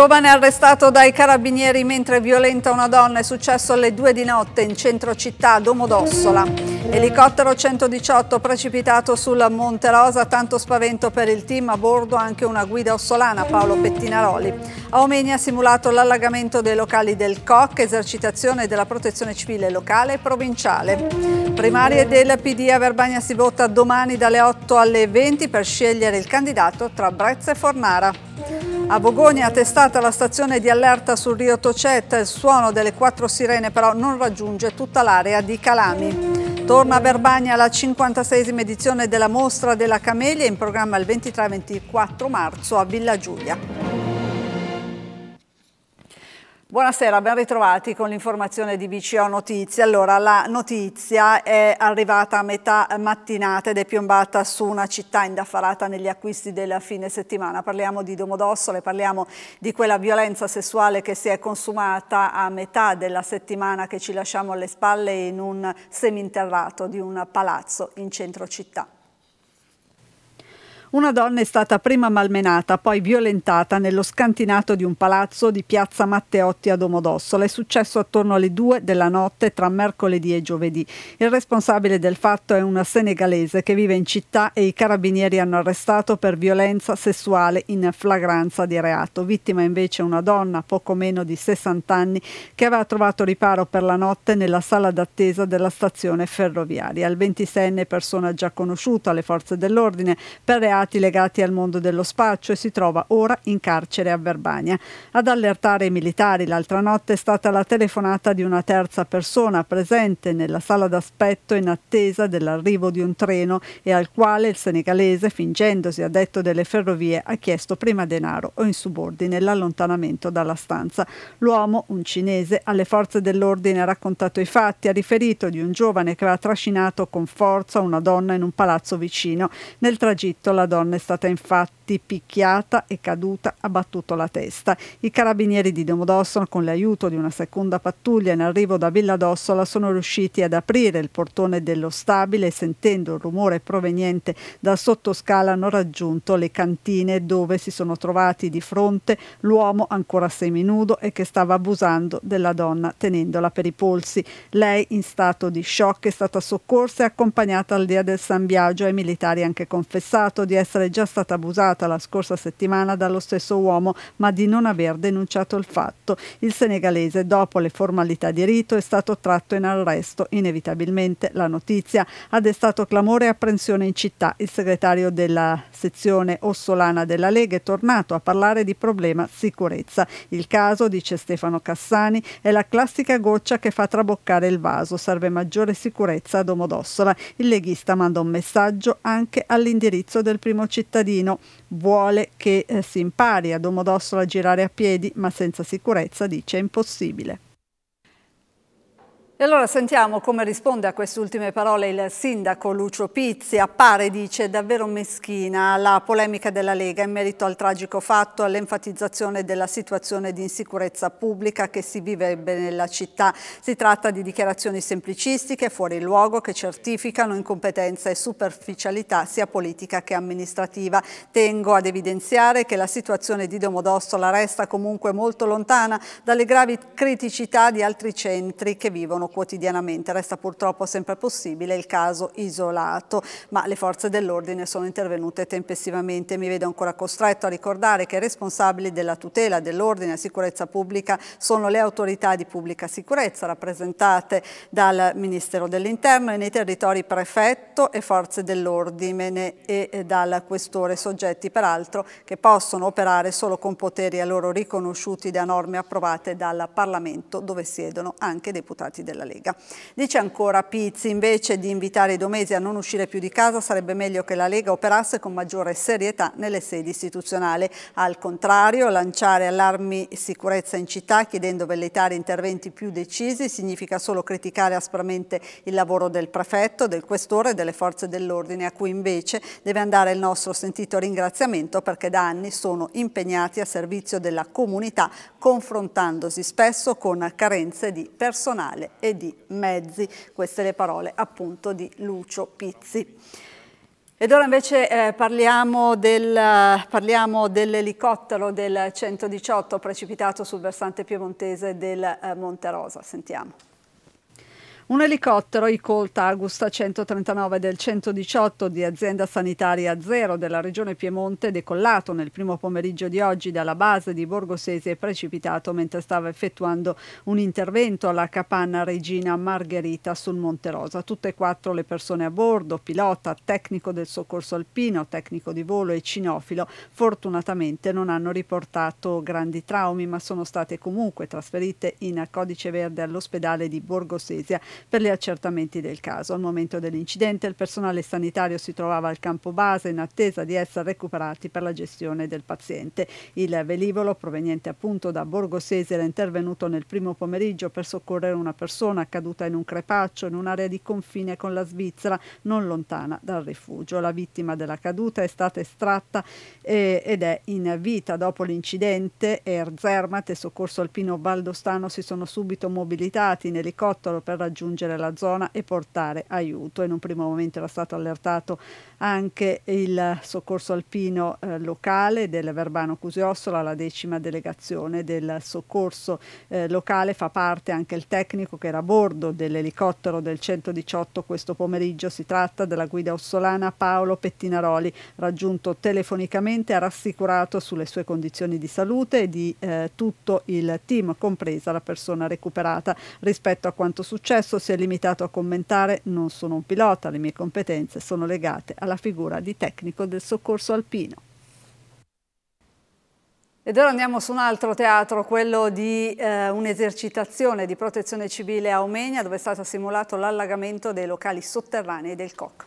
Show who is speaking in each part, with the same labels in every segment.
Speaker 1: Giovane arrestato dai carabinieri mentre violenta una donna è successo alle 2 di notte in centro città Domodossola. Elicottero 118 precipitato sul Monte Rosa, tanto spavento per il team, a bordo anche una guida ossolana Paolo Pettinaroli. A ha simulato l'allagamento dei locali del COC, esercitazione della protezione civile locale e provinciale. Primarie del PD a Verbagna si vota domani dalle 8 alle 20 per scegliere il candidato tra Brezza e Fornara. A Bogoni è attestata la stazione di allerta sul rio Tocetta, il suono delle quattro sirene però non raggiunge tutta l'area di Calami. Torna a Verbania la 56esima edizione della mostra della Camelia in programma il 23-24 marzo a Villa Giulia. Buonasera, ben ritrovati con l'informazione di BCO Notizie. Allora, la notizia è arrivata a metà mattinata ed è piombata su una città indaffarata negli acquisti del fine settimana. Parliamo di Domodossole, parliamo di quella violenza sessuale che si è consumata a metà della settimana che ci lasciamo alle spalle in un seminterrato di un palazzo in centro città. Una donna è stata prima malmenata, poi violentata nello scantinato di un palazzo di piazza Matteotti a Domodossola. È successo attorno alle 2 della notte tra mercoledì e giovedì. Il responsabile del fatto è una senegalese che vive in città e i carabinieri hanno arrestato per violenza sessuale in flagranza di reato. Vittima invece una donna poco meno di 60 anni che aveva trovato riparo per la notte nella sala d'attesa della stazione ferroviaria. Il 26enne persona già conosciuta alle forze dell'ordine per reato reati legati al mondo dello spaccio e si trova ora in carcere a Verbania. Ad allertare i militari l'altra notte è stata la telefonata di una terza persona presente nella sala d'aspetto in attesa dell'arrivo di un treno e al quale il senegalese, fingendosi addetto delle ferrovie, ha chiesto prima denaro o in subordine l'allontanamento dalla stanza. L'uomo, un cinese, alle forze dell'ordine ha raccontato i fatti, ha riferito di un giovane che aveva trascinato con forza una donna in un palazzo vicino. Nel tragitto la donna è stata infatti picchiata e caduta, ha battuto la testa. I carabinieri di Domodossola, con l'aiuto di una seconda pattuglia in arrivo da Villa d'Ossola, sono riusciti ad aprire il portone dello stabile e sentendo il rumore proveniente dal sottoscala hanno raggiunto le cantine dove si sono trovati di fronte l'uomo ancora seminudo e che stava abusando della donna tenendola per i polsi. Lei in stato di shock è stata soccorsa e accompagnata al dia del San Biagio ai militari anche confessato di essere già stata abusata la scorsa settimana dallo stesso uomo, ma di non aver denunciato il fatto. Il senegalese, dopo le formalità di rito, è stato tratto in arresto. Inevitabilmente la notizia ha destato clamore e apprensione in città. Il segretario della sezione ossolana della Lega è tornato a parlare di problema sicurezza. Il caso, dice Stefano Cassani, è la classica goccia che fa traboccare il vaso. Serve maggiore sicurezza a Domodossola. Il leghista manda un messaggio anche all'indirizzo del primo primo cittadino vuole che eh, si impari a Domodossola a girare a piedi, ma senza sicurezza dice è impossibile. E allora sentiamo come risponde a queste ultime parole il sindaco Lucio Pizzi. Appare, dice, davvero meschina la polemica della Lega in merito al tragico fatto, all'enfatizzazione della situazione di insicurezza pubblica che si vive nella città. Si tratta di dichiarazioni semplicistiche, fuori luogo, che certificano incompetenza e superficialità sia politica che amministrativa. Tengo ad evidenziare che la situazione di Domodossola resta comunque molto lontana dalle gravi criticità di altri centri che vivono quotidianamente. Resta purtroppo sempre possibile il caso isolato, ma le forze dell'ordine sono intervenute tempestivamente. Mi vedo ancora costretto a ricordare che i responsabili della tutela dell'ordine e sicurezza pubblica sono le autorità di pubblica sicurezza rappresentate dal Ministero dell'Interno e nei territori prefetto e forze dell'ordine e dal questore, soggetti peraltro che possono operare solo con poteri a loro riconosciuti da norme approvate dal Parlamento dove siedono anche deputati della della Lega. Dice ancora Pizzi, invece di invitare i domesi a non uscire più di casa, sarebbe meglio che la Lega operasse con maggiore serietà nelle sedi istituzionali. Al contrario, lanciare allarmi sicurezza in città chiedendo velleitari interventi più decisi significa solo criticare aspramente il lavoro del prefetto, del questore e delle forze dell'ordine, a cui invece deve andare il nostro sentito ringraziamento perché da anni sono impegnati a servizio della comunità, confrontandosi spesso con carenze di personale e e di mezzi. Queste le parole appunto di Lucio Pizzi. Ed ora invece eh, parliamo, dell'elicottero del, dell del 118 precipitato sul versante piemontese del eh, Monte Rosa. Sentiamo. Un elicottero i Colt Augusta 139 del 118 di azienda sanitaria Zero della regione Piemonte decollato nel primo pomeriggio di oggi dalla base di Borgosese e precipitato mentre stava effettuando un intervento alla capanna Regina Margherita sul Monte Rosa. Tutte e quattro le persone a bordo, pilota, tecnico del soccorso alpino, tecnico di volo e cinofilo, fortunatamente non hanno riportato grandi traumi ma sono state comunque trasferite in codice verde all'ospedale di Borgosesia per gli accertamenti del caso. Al momento dell'incidente il personale sanitario si trovava al campo base in attesa di essere recuperati per la gestione del paziente. Il velivolo proveniente appunto da Borgo Borgosese era intervenuto nel primo pomeriggio per soccorrere una persona caduta in un crepaccio in un'area di confine con la Svizzera, non lontana dal rifugio. La vittima della caduta è stata estratta eh, ed è in vita. Dopo l'incidente, Air e Soccorso Alpino Baldostano si sono subito mobilitati in elicottero per raggiungere raggiungere la zona e portare aiuto. In un primo momento era stato allertato anche il soccorso alpino eh, locale del Verbano Cusiossola, la decima delegazione del soccorso eh, locale, fa parte anche il tecnico che era a bordo dell'elicottero del 118 questo pomeriggio. Si tratta della guida ossolana Paolo Pettinaroli, raggiunto telefonicamente, ha rassicurato sulle sue condizioni di salute e di eh, tutto il team, compresa la persona recuperata. Rispetto a quanto successo si è limitato a commentare non sono un pilota, le mie competenze sono legate alla figura di tecnico del soccorso alpino. Ed ora andiamo su un altro teatro, quello di eh, un'esercitazione di protezione civile a Omegna dove è stato simulato l'allagamento dei locali sotterranei del COC.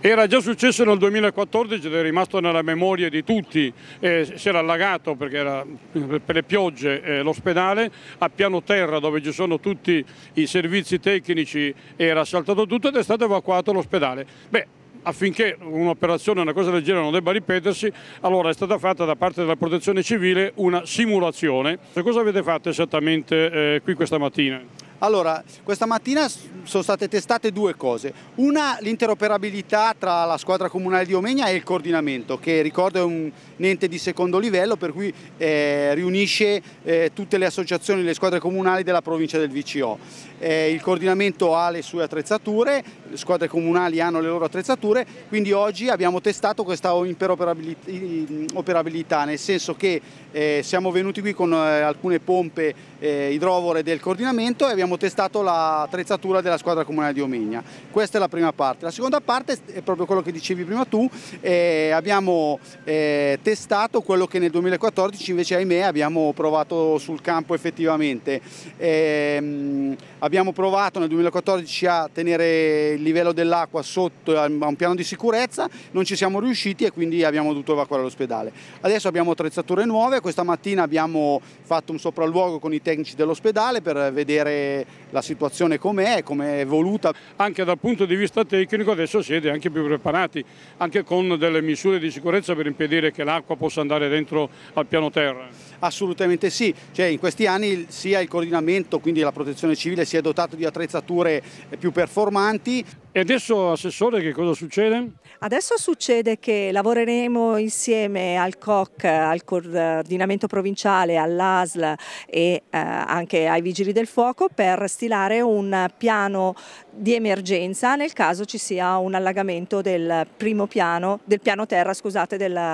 Speaker 2: Era già successo nel 2014 ed è rimasto nella memoria di tutti, eh, si era allagato perché era eh, per le piogge eh, l'ospedale, a piano terra dove ci sono tutti i servizi tecnici era saltato tutto ed è stato evacuato l'ospedale. Beh, affinché un'operazione, una cosa del genere non debba ripetersi, allora è stata fatta da parte della protezione civile una simulazione. Cosa avete fatto esattamente eh, qui questa mattina? Allora, questa mattina sono state testate due cose. Una, l'interoperabilità tra la squadra comunale di Omegna e il coordinamento, che ricordo è un ente di secondo livello, per cui eh, riunisce eh, tutte le associazioni, le squadre comunali della provincia del VCO. Eh, il coordinamento ha le sue attrezzature, le squadre comunali hanno le loro attrezzature, quindi oggi abbiamo testato questa interoperabilità, nel senso che eh, siamo venuti qui con eh, alcune pompe eh, idrovore del coordinamento e abbiamo abbiamo testato l'attrezzatura della squadra comunale di Omegna. Questa è la prima parte. La seconda parte è proprio quello che dicevi prima tu, eh, abbiamo eh, testato quello che nel 2014 invece ahimè abbiamo provato sul campo effettivamente. Eh, abbiamo provato nel 2014 a tenere il livello dell'acqua sotto a un piano di sicurezza, non ci siamo riusciti e quindi abbiamo dovuto evacuare l'ospedale. Adesso abbiamo attrezzature nuove, questa mattina abbiamo fatto un sopralluogo con i tecnici dell'ospedale per vedere la situazione com'è, come è evoluta. Anche dal punto di vista tecnico adesso siete anche più preparati, anche con delle misure di sicurezza per impedire che l'acqua possa andare dentro al piano terra. Assolutamente sì, cioè, in questi anni sia il coordinamento, quindi la protezione civile, si è dotato di attrezzature più performanti. E adesso Assessore che cosa succede? Adesso succede
Speaker 1: che lavoreremo insieme al COC, al coordinamento provinciale, all'ASL e eh, anche ai Vigili del Fuoco per stilare un piano di emergenza nel caso ci sia un allagamento del primo piano, del piano terra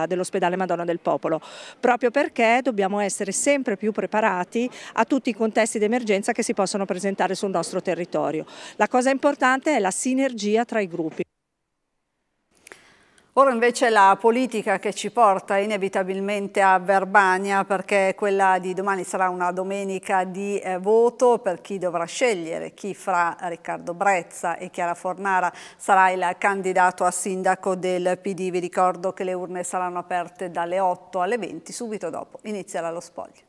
Speaker 1: dell'ospedale Madonna del Popolo, proprio perché dobbiamo essere sempre più preparati a tutti i contesti di emergenza che si possono presentare sul nostro territorio. La cosa importante è la sinergia tra i gruppi. Ora invece la politica che ci porta inevitabilmente a Verbania perché quella di domani sarà una domenica di eh, voto per chi dovrà scegliere chi fra Riccardo Brezza e Chiara Fornara sarà il candidato a sindaco del PD. Vi
Speaker 3: ricordo che le urne saranno aperte dalle 8 alle 20, subito dopo inizierà lo spoglio.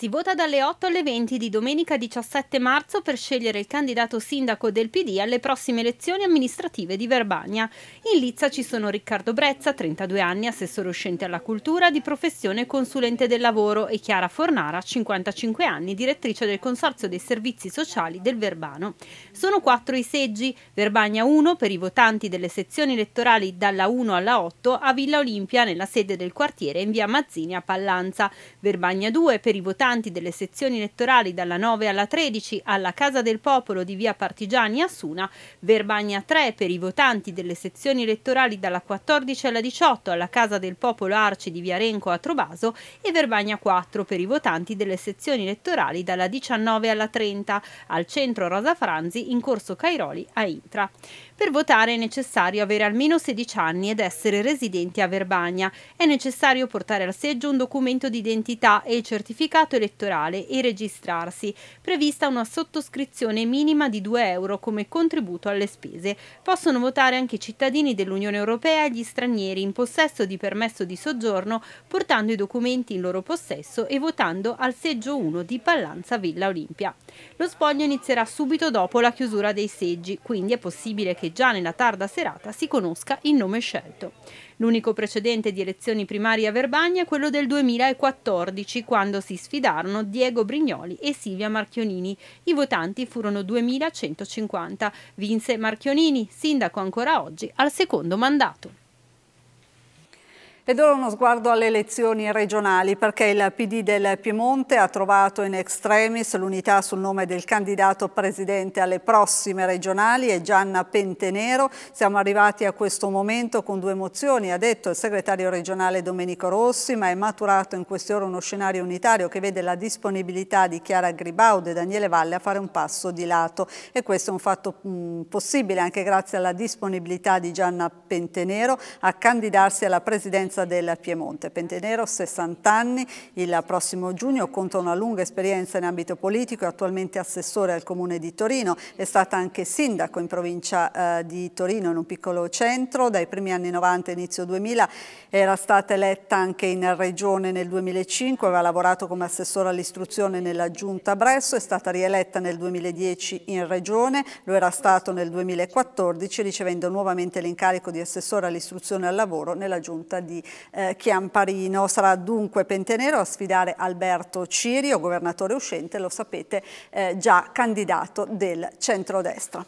Speaker 3: Si vota dalle 8 alle 20 di domenica 17 marzo per scegliere il candidato sindaco del PD alle prossime elezioni amministrative di Verbania. In Lizza ci sono Riccardo Brezza, 32 anni, assessore uscente alla cultura, di professione consulente del lavoro e Chiara Fornara, 55 anni, direttrice del Consorzio dei Servizi Sociali del Verbano. Sono quattro i seggi, Verbania 1 per i votanti delle sezioni elettorali dalla 1 alla 8 a Villa Olimpia nella sede del quartiere in via Mazzini a Pallanza, Verbania 2 per i votanti rappresentanti delle sezioni elettorali dalla 9 alla 13 alla Casa del Popolo di via Partigiani a Suna, Verbagna 3 per i votanti delle sezioni elettorali dalla 14 alla 18 alla Casa del Popolo Arci di via Renco a Trovaso e Verbagna 4 per i votanti delle sezioni elettorali dalla 19 alla 30 al centro Rosa Franzi in corso Cairoli a Intra. Per votare è necessario avere almeno 16 anni ed essere residenti a Verbagna. È necessario portare al seggio un documento di identità e il certificato elettorale e registrarsi. Prevista una sottoscrizione minima di 2 euro come contributo alle spese. Possono votare anche i cittadini dell'Unione Europea e gli stranieri in possesso di permesso di soggiorno, portando i documenti in loro possesso e votando al seggio 1 di Pallanza Villa Olimpia. Lo spoglio inizierà subito dopo la chiusura dei seggi, quindi è possibile che già nella tarda serata si conosca il nome scelto. L'unico precedente di elezioni primarie a Verbagna è quello del 2014, quando si sfidarono Diego Brignoli e Silvia Marchionini. I votanti furono 2150. Vinse Marchionini, sindaco ancora oggi al secondo mandato.
Speaker 1: Ed ora uno sguardo alle elezioni regionali perché il PD del Piemonte ha trovato in extremis l'unità sul nome del candidato presidente alle prossime regionali e Gianna Pentenero. Siamo arrivati a questo momento con due mozioni, ha detto il segretario regionale Domenico Rossi, ma è maturato in queste ore uno scenario unitario che vede la disponibilità di Chiara Gribaud e Daniele Valle a fare un passo di lato e questo è un fatto mh, possibile anche grazie alla disponibilità di Gianna Pentenero a candidarsi alla presidenza Presidenza del Piemonte. Pentenero, 60 anni, il prossimo giugno conta una lunga esperienza in ambito politico, è attualmente assessore al Comune di Torino, è stata anche sindaco in provincia eh, di Torino in un piccolo centro, dai primi anni 90 inizio 2000 era stata eletta anche in regione nel 2005, aveva lavorato come assessore all'istruzione nella giunta Bresso, è stata rieletta nel 2010 in regione, lo era stato nel 2014 ricevendo nuovamente l'incarico di assessore all'istruzione e al lavoro nella giunta di di eh, Chiamparino. Sarà dunque Pentenero a sfidare Alberto Cirio, governatore uscente, lo sapete, eh, già candidato del centrodestra.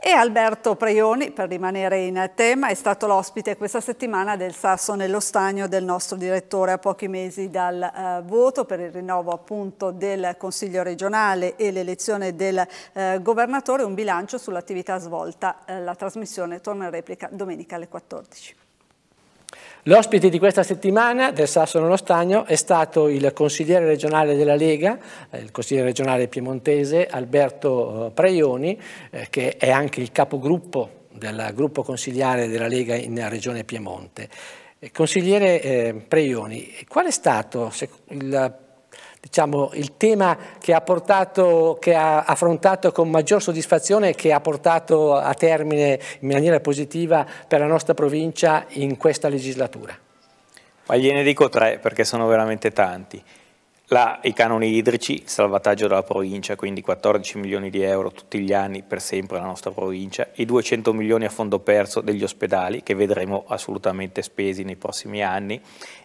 Speaker 1: E Alberto Preioni, per rimanere in tema, è stato l'ospite questa settimana del Sasso nello Stagno del nostro direttore a pochi mesi dal eh, voto per il rinnovo appunto del Consiglio regionale e l'elezione del eh, governatore, un bilancio sull'attività svolta. Eh, la trasmissione torna in replica domenica alle 14.
Speaker 4: L'ospite di questa settimana del Sasso nello Stagno è stato il consigliere regionale della Lega, eh, il consigliere regionale piemontese Alberto eh, Preioni, eh, che è anche il capogruppo del gruppo consigliare della Lega in Regione Piemonte. Consigliere Preioni, qual è stato il diciamo, il tema che ha, portato, che ha affrontato con maggior soddisfazione e che ha portato a termine in maniera positiva per la nostra provincia in questa legislatura.
Speaker 5: Ma gliene dico tre perché sono veramente tanti. La, I canoni idrici, il salvataggio della provincia, quindi 14 milioni di euro tutti gli anni per sempre la nostra provincia, i 200 milioni a fondo perso degli ospedali che vedremo assolutamente spesi nei prossimi anni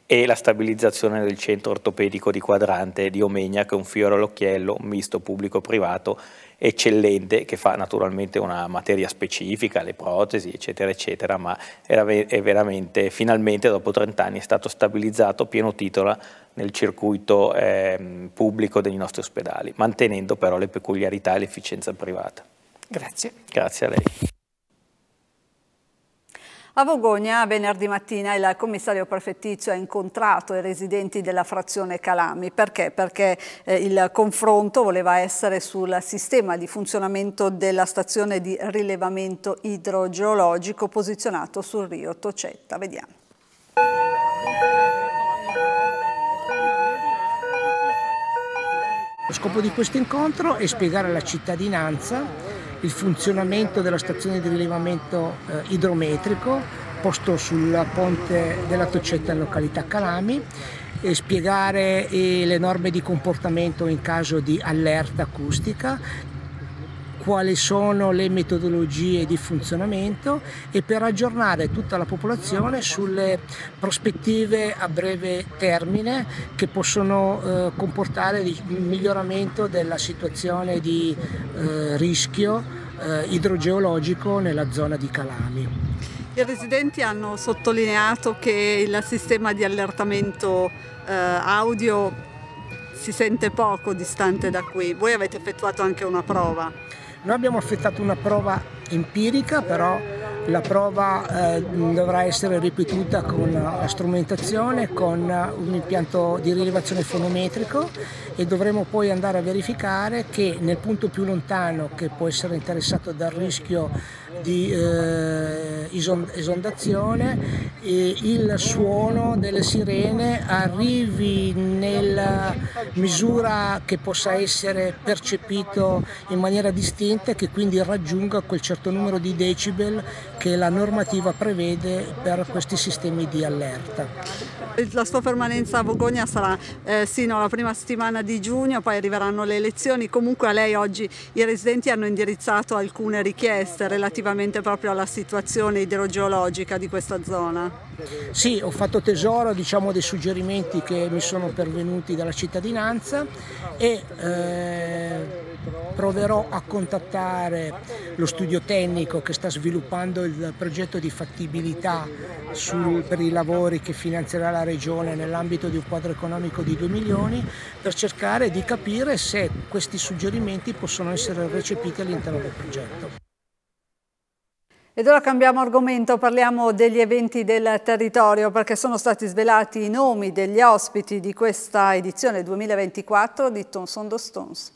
Speaker 5: e la stabilizzazione del centro ortopedico di Quadrante di Omegna che è un fiore all'occhiello, misto pubblico-privato eccellente che fa naturalmente una materia specifica, le protesi eccetera eccetera, ma è veramente finalmente dopo 30 anni è stato stabilizzato pieno titolo nel circuito eh, pubblico dei nostri ospedali, mantenendo però le peculiarità e l'efficienza privata. Grazie. Grazie a lei.
Speaker 1: A Vogogna venerdì mattina il commissario prefetticio ha incontrato i residenti della frazione Calami. Perché? Perché eh, il confronto voleva essere sul sistema di funzionamento della stazione di rilevamento idrogeologico posizionato sul rio Tocetta. Vediamo.
Speaker 4: Lo scopo di questo incontro è spiegare alla cittadinanza il funzionamento della stazione di rilevamento eh, idrometrico posto sul ponte della Toccetta in località Calami e spiegare eh, le norme di comportamento in caso di allerta acustica quali sono le metodologie di funzionamento e per aggiornare tutta la popolazione sulle prospettive a breve termine che possono eh, comportare il miglioramento della situazione di eh, rischio eh, idrogeologico nella zona di Calami.
Speaker 1: I residenti hanno sottolineato che il sistema di allertamento eh, audio si sente poco distante da qui. Voi avete effettuato anche una prova. Noi
Speaker 4: abbiamo effettuato una prova empirica però la prova eh, dovrà essere ripetuta con la strumentazione, con un impianto di rilevazione fonometrico e dovremo poi andare a verificare che nel punto più lontano che può essere interessato dal rischio di eh, esondazione eh, il suono delle sirene arrivi nella misura che possa essere percepito in maniera distinta e che quindi raggiunga quel certo numero di decibel che la normativa prevede per questi sistemi di allerta.
Speaker 1: La sua permanenza a Vogogna sarà eh, sino alla prima settimana di giugno, poi arriveranno le elezioni. Comunque a lei oggi i residenti hanno indirizzato alcune richieste relativamente proprio alla situazione idrogeologica di questa
Speaker 4: zona. Sì, ho fatto tesoro diciamo, dei suggerimenti che mi sono pervenuti dalla cittadinanza e eh, proverò a contattare lo studio tecnico che sta sviluppando il progetto di fattibilità sul, per i lavori che finanzierà la Regione nell'ambito di un quadro economico di 2 milioni per cercare di capire se questi suggerimenti possono essere recepiti all'interno del progetto.
Speaker 1: Ed ora cambiamo argomento, parliamo degli eventi del territorio perché sono stati svelati i nomi degli ospiti di questa edizione
Speaker 6: 2024 di Tons on Stones.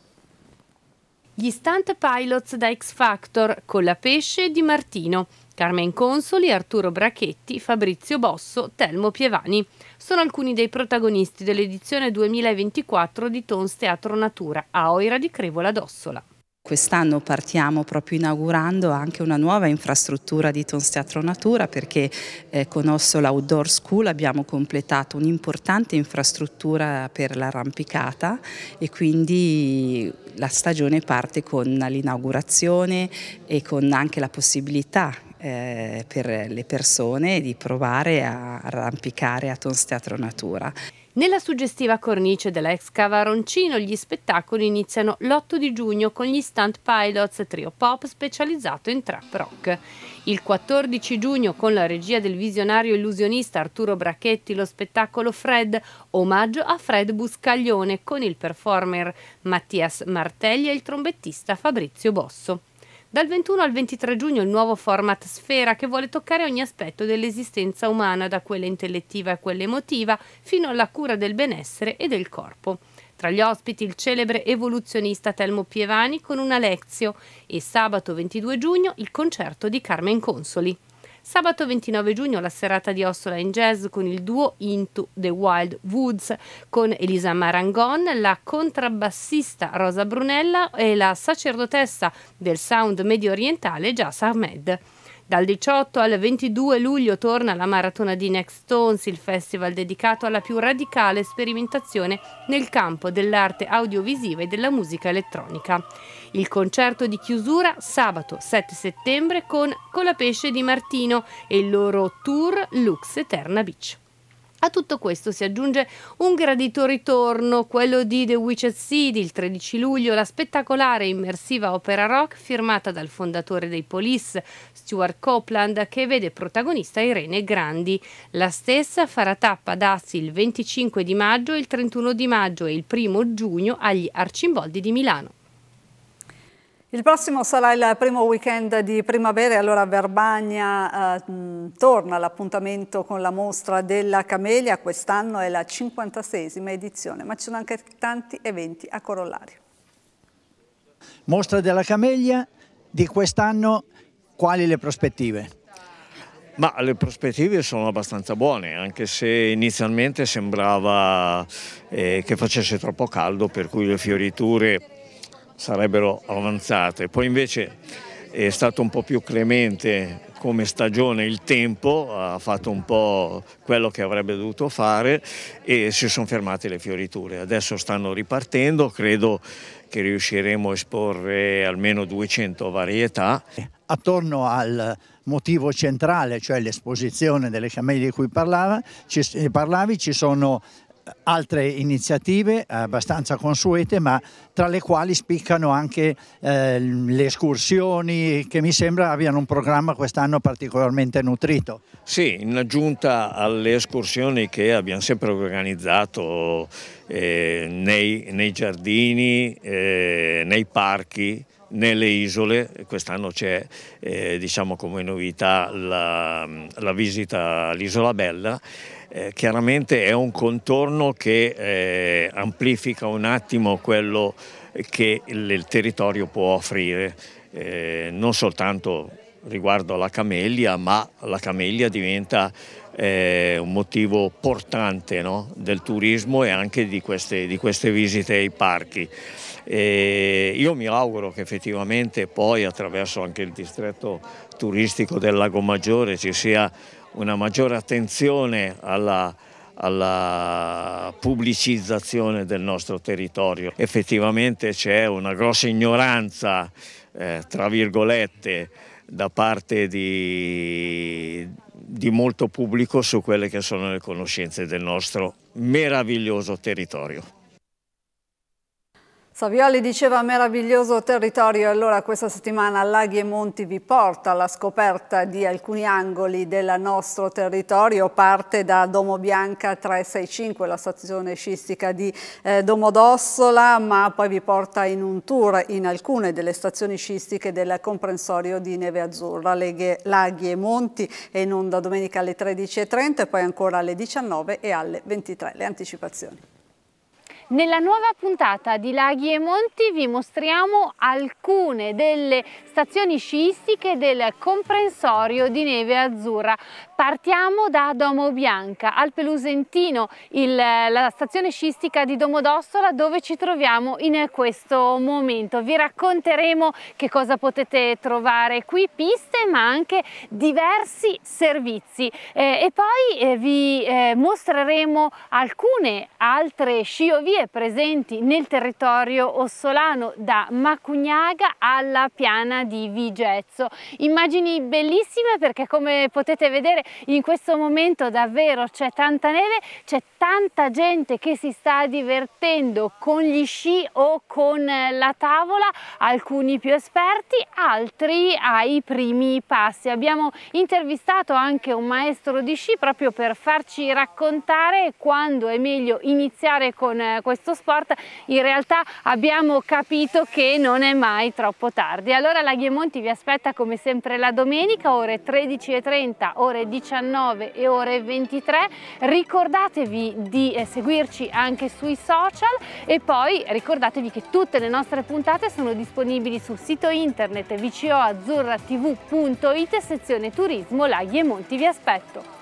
Speaker 6: Gli stunt pilots da X Factor con la pesce di Martino. Carmen Consoli, Arturo Brachetti, Fabrizio Bosso, Telmo Pievani sono alcuni dei protagonisti dell'edizione 2024 di Tons Teatro Natura a Oira di Crevola d'Ossola.
Speaker 3: Quest'anno partiamo proprio inaugurando anche una nuova infrastruttura di Tons Teatro Natura perché eh, con Ossola Outdoor School abbiamo completato un'importante infrastruttura per l'arrampicata e quindi la stagione parte con l'inaugurazione e con anche la possibilità eh, per le persone di provare a arrampicare a Tons Teatro Natura. Nella suggestiva cornice
Speaker 6: della ex Cavaroncino gli spettacoli iniziano l'8 di giugno con gli Stunt Pilots, trio pop specializzato in trap rock. Il 14 giugno con la regia del visionario illusionista Arturo Brachetti lo spettacolo Fred, omaggio a Fred Buscaglione con il performer Mattias Martelli e il trombettista Fabrizio Bosso. Dal 21 al 23 giugno il nuovo format Sfera che vuole toccare ogni aspetto dell'esistenza umana, da quella intellettiva a quella emotiva, fino alla cura del benessere e del corpo. Tra gli ospiti il celebre evoluzionista Telmo Pievani con un Alexio e sabato 22 giugno il concerto di Carmen Consoli. Sabato 29 giugno la serata di Ossola in jazz con il duo Into the Wild Woods con Elisa Marangon, la contrabbassista Rosa Brunella e la sacerdotessa del sound medio orientale Jas Ahmed. Dal 18 al 22 luglio torna la maratona di Next Stones, il festival dedicato alla più radicale sperimentazione nel campo dell'arte audiovisiva e della musica elettronica. Il concerto di chiusura sabato 7 settembre con Colapesce di Martino e il loro tour Lux Eterna Beach. A tutto questo si aggiunge un gradito ritorno, quello di The Witched Seed il 13 luglio, la spettacolare immersiva opera rock firmata dal fondatore dei Police, Stuart Copeland, che vede protagonista Irene Grandi. La stessa farà tappa ad Assi il 25 di maggio, il 31 di maggio e il 1 giugno agli Arcimboldi di Milano. Il prossimo
Speaker 1: sarà il primo weekend di primavera e allora Verbagna eh, mm, torna all'appuntamento con la mostra della Camelia, quest'anno è la 56esima edizione, ma ci sono anche tanti eventi a corollario.
Speaker 2: Mostra della Camelia di quest'anno, quali le prospettive?
Speaker 5: Ma le prospettive sono abbastanza buone, anche se inizialmente sembrava eh, che facesse troppo caldo, per cui le fioriture sarebbero avanzate. Poi invece è stato un po' più clemente come stagione il tempo, ha fatto un po' quello che avrebbe dovuto fare e si sono fermate le fioriture. Adesso stanno ripartendo, credo che riusciremo a esporre almeno 200 varietà.
Speaker 2: Attorno al motivo centrale, cioè l'esposizione delle camelle di cui parlava, ci, parlavi, ci sono altre iniziative eh, abbastanza consuete ma tra le quali spiccano anche eh, le escursioni che mi sembra abbiano un programma quest'anno particolarmente nutrito.
Speaker 5: Sì, in aggiunta alle escursioni che abbiamo sempre organizzato eh, nei, nei, giardini, eh, nei parchi, nelle isole, quest'anno c'è eh, diciamo come novità la, la visita all'Isola Bella, eh, chiaramente è un contorno che eh, amplifica un attimo quello che il, il territorio può offrire, eh, non soltanto riguardo alla camellia, ma la camellia diventa eh, un motivo portante no? del turismo e anche di queste, di queste visite ai parchi. E io mi auguro che effettivamente poi attraverso anche il distretto turistico del Lago Maggiore ci sia una maggiore attenzione alla, alla pubblicizzazione del nostro territorio. Effettivamente c'è una grossa ignoranza, eh, tra virgolette, da parte di, di molto pubblico su quelle che sono le conoscenze del nostro meraviglioso territorio.
Speaker 1: Savioli diceva meraviglioso territorio allora questa settimana Laghi e Monti vi porta alla scoperta di alcuni angoli del nostro territorio, parte da Domo Bianca 365, la stazione sciistica di eh, Domodossola, ma poi vi porta in un tour in alcune delle stazioni sciistiche del comprensorio di Neve Azzurra, Leghe, Laghi e Monti e in onda domenica alle 13.30 e poi ancora alle 19 e alle 23. Le anticipazioni.
Speaker 6: Nella nuova puntata di Laghi e Monti vi mostriamo alcune delle stazioni sciistiche del comprensorio di neve azzurra. Partiamo da Domo Bianca, al Pelusentino, il, la stazione sciistica di Domodossola dove ci troviamo in questo momento. Vi racconteremo che cosa potete trovare qui, piste ma anche diversi servizi eh, e poi eh, vi eh, mostreremo alcune altre sciovie presenti nel territorio ossolano da Macugnaga alla piana di Vigezzo. Immagini bellissime perché come potete vedere in questo momento davvero c'è tanta neve, c'è tanta gente che si sta divertendo con gli sci o con la tavola, alcuni più esperti, altri ai primi passi. Abbiamo intervistato anche un maestro di sci proprio per farci raccontare quando è meglio iniziare con eh, questo sport. In realtà abbiamo capito che non è mai troppo tardi. Allora la Ghiemonti vi aspetta come sempre la domenica, ore 13.30, ore 10 19 e ore 23. Ricordatevi di eh, seguirci anche sui social e poi ricordatevi che tutte le nostre puntate sono disponibili sul sito internet vcoazzurratv.it sezione turismo Laghi e Monti vi aspetto.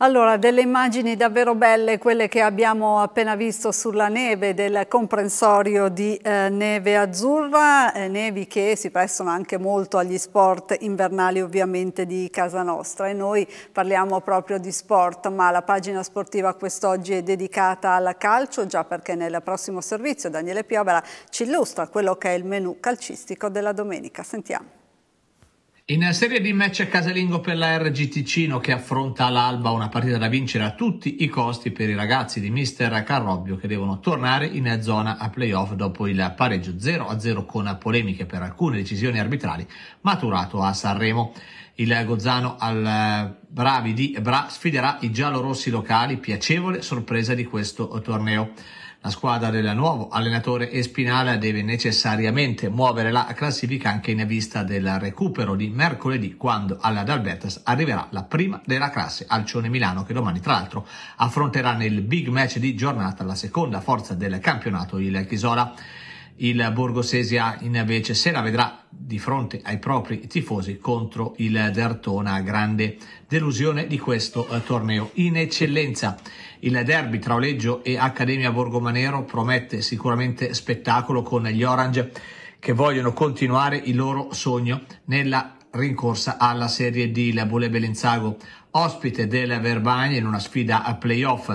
Speaker 1: Allora, delle immagini davvero belle, quelle che abbiamo appena visto sulla neve, del comprensorio di eh, neve azzurra, eh, nevi che si prestano anche molto agli sport invernali ovviamente di casa nostra e noi parliamo proprio di sport, ma la pagina sportiva quest'oggi è dedicata al calcio, già perché nel prossimo servizio Daniele Piovera ci illustra quello che è il menù calcistico della domenica. Sentiamo.
Speaker 7: In serie di match a casalingo per la RG Ticino che affronta l'Alba una partita da vincere a tutti i costi per i ragazzi di mister Carrobbio che devono tornare in zona a playoff dopo il pareggio 0-0 con polemiche per alcune decisioni arbitrali maturato a Sanremo. Il Gozzano al eh, Bravi di Bra sfiderà i giallorossi locali, piacevole sorpresa di questo torneo. La squadra del nuovo allenatore Espinala deve necessariamente muovere la classifica anche in vista del recupero di mercoledì quando alla Dalbertas arriverà la prima della classe Alcione Milano che domani tra l'altro affronterà nel big match di giornata la seconda forza del campionato il Chisola il Borgosese A invece se la vedrà di fronte ai propri tifosi contro il Dertona, grande delusione di questo eh, torneo. In eccellenza il derby tra Oleggio e Accademia Borgomanero promette sicuramente spettacolo con gli Orange che vogliono continuare il loro sogno nella rincorsa alla Serie D. La Bole Belenzago ospite del Verbania in una sfida a playoff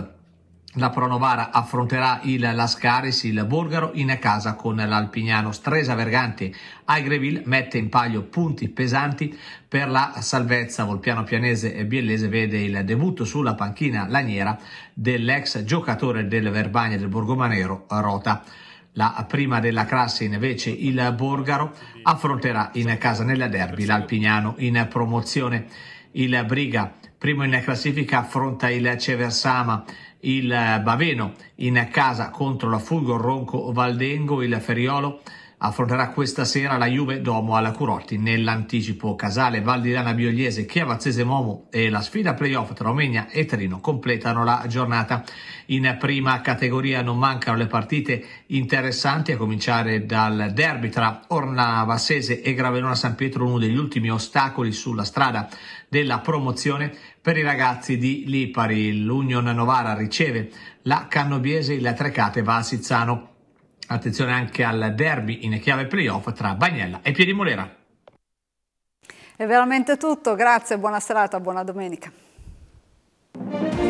Speaker 7: la Pronovara affronterà il Lascaris, il Borgaro in casa con l'Alpignano Stresa Vergante. Ai Greville mette in palio punti pesanti per la salvezza. Volpiano Pianese e Biellese vede il debutto sulla panchina laniera dell'ex giocatore del Verbagna del Borgomanero Rota. La prima della classe invece il Borgaro affronterà in casa nella derby l'Alpignano in promozione. Il Briga, primo in classifica, affronta il Ceversama il Baveno in casa contro la Fulgo Ronco Valdengo, il Feriolo affronterà questa sera la Juve Domo alla Curotti nell'anticipo Casale, Valdilana Biogliese, Chiavazzese Momo e la sfida playoff tra Romegna e Trino completano la giornata. In prima categoria non mancano le partite interessanti a cominciare dal derby tra Ornavassese e Gravelona San Pietro, uno degli ultimi ostacoli sulla strada della promozione per i ragazzi di Lipari. L'Union Novara riceve la Cannobiese, e la Trecate va a Sizzano Attenzione anche al derby in chiave playoff tra Bagnella e Piedimolera.
Speaker 1: È veramente tutto, grazie, buona serata, buona domenica.